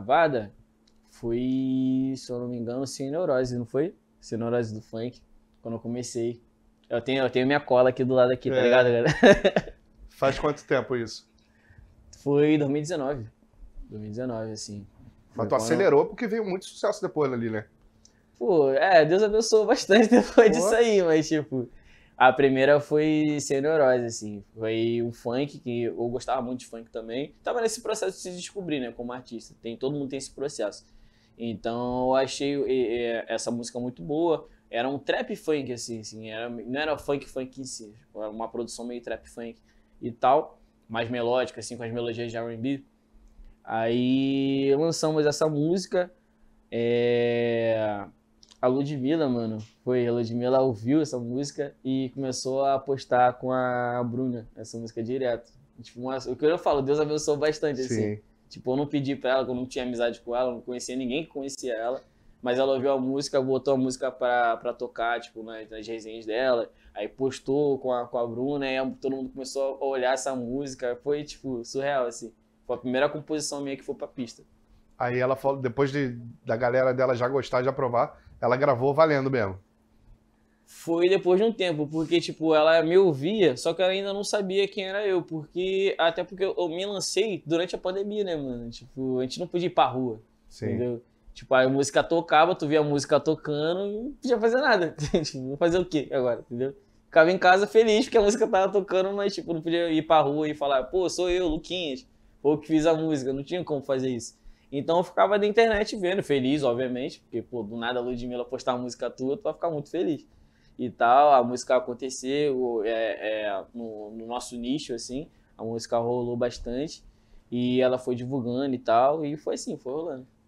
gravada foi, se eu não me engano, Sem Neurose, não foi? Sem Neurose do Funk, quando eu comecei. Eu tenho, eu tenho minha cola aqui do lado aqui, tá é. tá ligado, galera? Faz quanto tempo isso? Foi 2019. 2019, assim. Mas tu acelerou porque veio muito sucesso depois ali, né? Pô, é, Deus abençoou bastante depois Pô. disso aí, mas tipo, a primeira foi Senhorosa, assim. Foi um funk, que eu gostava muito de funk também. Tava nesse processo de se descobrir, né, como artista. Tem, todo mundo tem esse processo. Então eu achei essa música muito boa. Era um trap funk, assim, assim. Era, não era funk funk em si. Era uma produção meio trap funk e tal. Mais melódica, assim, com as melodias de R&B. Aí lançamos essa música. É a Ludmilla, mano, foi, a Ludmilla ouviu essa música e começou a postar com a Bruna essa música direto. Tipo, uma, o que eu falo, Deus abençoou bastante, assim. Tipo, eu não pedi pra ela, eu não tinha amizade com ela, não conhecia ninguém que conhecia ela. Mas ela ouviu a música, botou a música pra, pra tocar, tipo, nas, nas resenhas dela. Aí postou com a, com a Bruna e todo mundo começou a olhar essa música. Foi, tipo, surreal, assim. Foi a primeira composição minha que foi pra pista. Aí ela falou, depois de, da galera dela já gostar, já provar, ela gravou valendo mesmo. Foi depois de um tempo, porque, tipo, ela me ouvia, só que ela ainda não sabia quem era eu, porque. Até porque eu, eu me lancei durante a pandemia, né, mano? Tipo, a gente não podia ir pra rua. Sim. Entendeu? Tipo, a música tocava, tu via a música tocando e não podia fazer nada. Tipo, vou fazer o quê agora, entendeu? Ficava em casa feliz porque a música tava tocando, mas, tipo, não podia ir pra rua e falar, pô, sou eu, Luquinhas, ou que fiz a música. Não tinha como fazer isso. Então eu ficava na internet vendo, feliz, obviamente, porque pô, do nada a Ludmilla postar uma música tua, tu vai ficar muito feliz. E tal, a música aconteceu é, é, no, no nosso nicho, assim, a música rolou bastante e ela foi divulgando e tal, e foi assim, foi rolando.